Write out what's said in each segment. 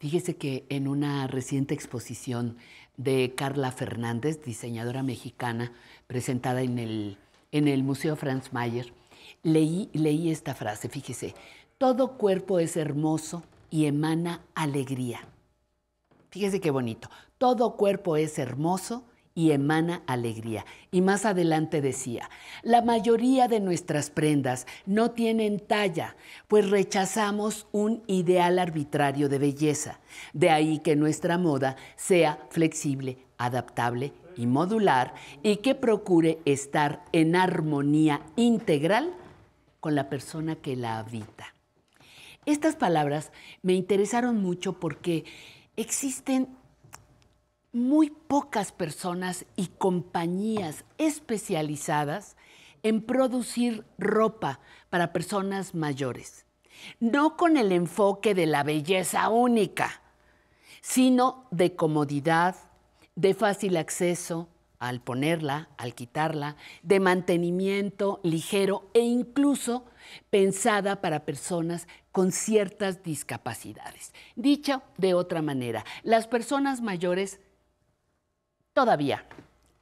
Fíjese que en una reciente exposición de Carla Fernández, diseñadora mexicana, presentada en el, Museo Franz Mayer, leí, leí esta frase, fíjese, todo cuerpo es hermoso y emana alegría. Fíjese qué bonito, todo cuerpo es hermoso y emana alegría. Y más adelante decía, la mayoría de nuestras prendas no tienen talla, pues rechazamos un ideal arbitrario de belleza. De ahí que nuestra moda sea flexible, adaptable y modular y que procure estar en armonía integral con la persona que la habita. Estas palabras me interesaron mucho porque existen muy pocas personas y compañías especializadas en producir ropa para personas mayores. No con el enfoque de la belleza única, sino de comodidad, de fácil acceso al ponerla, al quitarla, de mantenimiento ligero e incluso pensada para personas con ciertas discapacidades. Dicho de otra manera, las personas mayores Todavía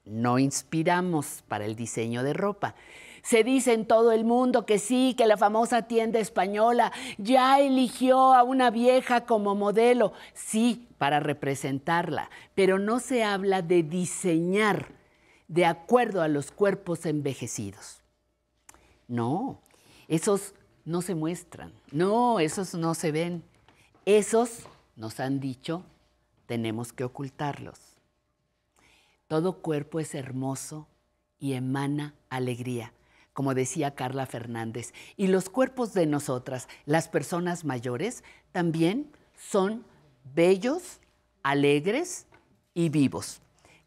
no inspiramos para el diseño de ropa. Se dice en todo el mundo que sí, que la famosa tienda española ya eligió a una vieja como modelo, sí, para representarla, pero no se habla de diseñar de acuerdo a los cuerpos envejecidos. No, esos no se muestran, no, esos no se ven, esos nos han dicho, tenemos que ocultarlos. Todo cuerpo es hermoso y emana alegría, como decía Carla Fernández. Y los cuerpos de nosotras, las personas mayores, también son bellos, alegres y vivos.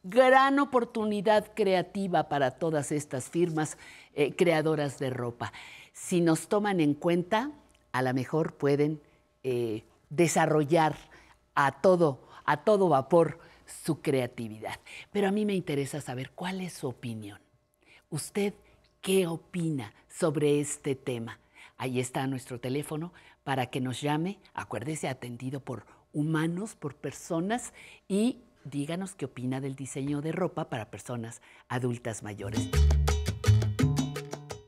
Gran oportunidad creativa para todas estas firmas eh, creadoras de ropa. Si nos toman en cuenta, a lo mejor pueden eh, desarrollar a todo, a todo vapor su creatividad. Pero a mí me interesa saber cuál es su opinión. ¿Usted qué opina sobre este tema? Ahí está nuestro teléfono para que nos llame. Acuérdese, atendido por humanos, por personas y díganos qué opina del diseño de ropa para personas adultas mayores.